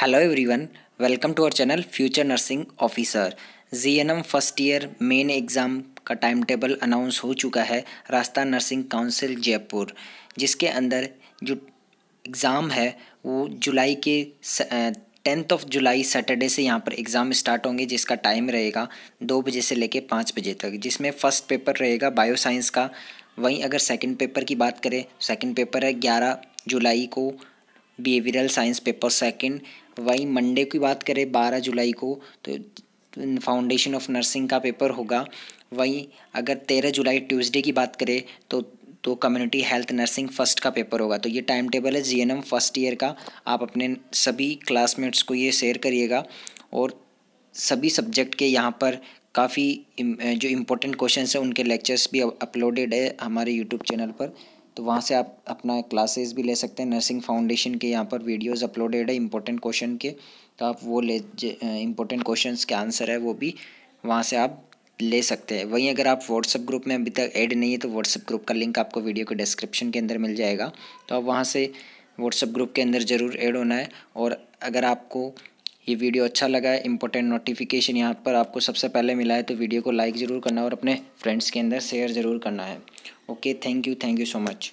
hello everyone welcome to our channel future nursing officer GNM first year main exam का time table announce हो चुका है Rajasthan nursing council Jaipur जिसके अंदर जो एग्ज़ाम है वो जुलाई के टेंथ ऑफ जुलाई सैटरडे से यहाँ पर एग्ज़ाम स्टार्ट होंगे जिसका टाइम रहेगा दो बजे से लेकर पाँच बजे तक जिसमें फ़र्स्ट पेपर रहेगा बायो साइंस का वहीं अगर सेकंड पेपर की बात करें सेकंड पेपर है ग्यारह जुलाई को बिहेवियरल साइंस पेपर सेकंड वहीं मंडे की बात करें बारह जुलाई को तो फाउंडेशन ऑफ नर्सिंग का पेपर होगा वहीं अगर तेरह जुलाई ट्यूसडे की बात करें तो तो कम्युनिटी हेल्थ नर्सिंग फर्स्ट का पेपर होगा तो ये टाइम टेबल है जीएनएम फर्स्ट ईयर का आप अपने सभी क्लासमेट्स को ये शेयर करिएगा और सभी सब्जेक्ट के यहाँ पर काफ़ी जो इम्पोर्टेंट क्वेश्चन हैं उनके लेक्चर्स भी अपलोडेड है हमारे यूट्यूब चैनल पर तो वहाँ से आप अपना क्लासेस भी ले सकते हैं नर्सिंग फाउंडेशन के यहाँ पर वीडियोस अपलोडेड है इंपॉर्टेंट क्वेश्चन के तो आप वो ले इंपॉर्टेंट क्वेश्चन के आंसर है वो भी वहाँ से आप ले सकते हैं वहीं अगर आप व्हाट्सअप ग्रुप में अभी तक ऐड नहीं है तो व्हाट्सअप ग्रुप का लिंक आपको वीडियो के डिस्क्रिप्शन के अंदर मिल जाएगा तो आप वहाँ से व्हाट्सअप ग्रुप के अंदर ज़रूर ऐड होना है और अगर आपको ये वीडियो अच्छा लगा है इंपॉर्टेंट नोटिफिकेशन यहाँ पर आपको सबसे पहले मिला है तो वीडियो को लाइक ज़रूर करना और अपने फ्रेंड्स के अंदर शेयर ज़रूर करना है okay thank you thank you so much